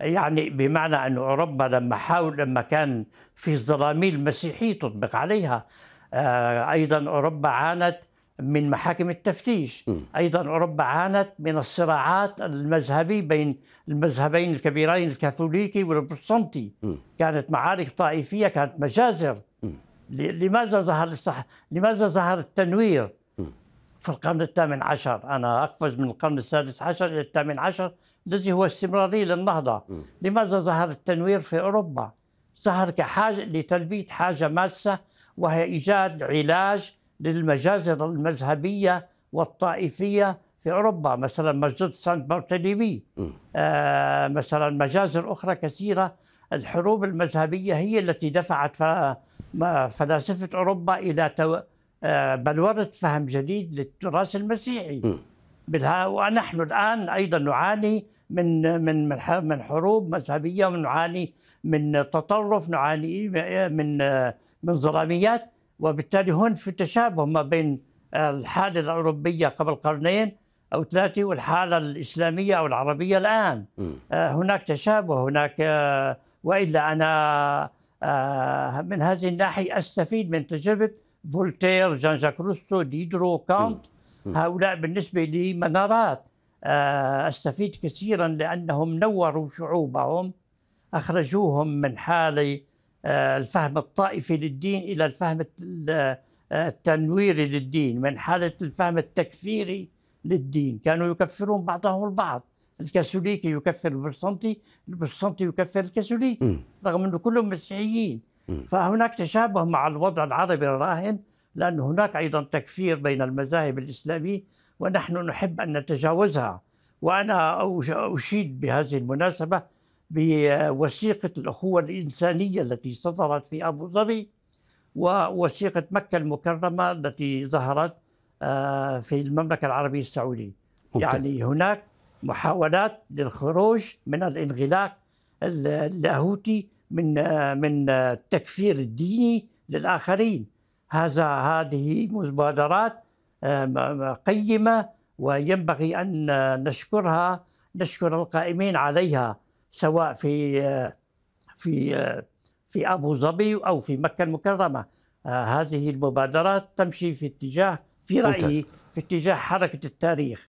يعني بمعنى أن أوروبا لما حاول لما كان في الظلامي المسيحي تطبق عليها آه، أيضا أوروبا عانت من محاكم التفتيش أيضا أوروبا عانت من الصراعات المذهبي بين المذهبين الكبيرين الكاثوليكي والبروتستانتي كانت معارك طائفية كانت مجازر لماذا ظهر لماذا ظهر التنوير في القرن الثامن عشر أنا أقفز من القرن السادس عشر إلى الثامن عشر الذي هو استمراري للنهضة م. لماذا ظهر التنوير في أوروبا؟ ظهر كحاجة لتلبية حاجة ماسة وهي إيجاد علاج للمجازر المذهبية والطائفية في أوروبا مثلا مسجد سانت بارتليمي آه مثلا مجازر أخرى كثيرة الحروب المذهبية هي التي دفعت فلاسفة أوروبا إلى تو... آه، بلورة فهم جديد للتراث المسيحي بالها ونحن الان ايضا نعاني من من من حروب مذهبيه ونعاني من تطرف نعاني من آه، من ظلاميات وبالتالي هون في تشابه ما بين آه، الحاله الاوروبيه قبل قرنين او ثلاثه والحاله الاسلاميه او العربيه الان هناك تشابه هناك والا انا من هذه الناحيه استفيد من تجربه فولتير جان جاك روسو ديدرو كانت هؤلاء بالنسبة لي منارات آه، أستفيد كثيرا لأنهم نوروا شعوبهم أخرجوهم من حال آه، الفهم الطائفي للدين إلى الفهم آه، التنويري للدين من حالة الفهم التكفيري للدين كانوا يكفرون بعضهم البعض الكاثوليكي يكفر البرسنتي البرسنتي يكفر الكاثوليكي رغم أنه كلهم مسيحيين فهناك تشابه مع الوضع العربي الراهن لأن هناك أيضا تكفير بين المذاهب الإسلامية ونحن نحب أن نتجاوزها وأنا أشيد بهذه المناسبة بوثيقة الأخوة الإنسانية التي صدرت في أبو ظبي ووثيقة مكة المكرمة التي ظهرت آه، في المملكة العربية السعودية ممتاز. يعني هناك محاولات للخروج من الانغلاق اللاهوتي من من التكفير الديني للاخرين هذا هذه مبادرات قيمه وينبغي ان نشكرها نشكر القائمين عليها سواء في في في ابو ظبي او في مكه المكرمه آه، هذه المبادرات تمشي في اتجاه في رايي في اتجاه حركه التاريخ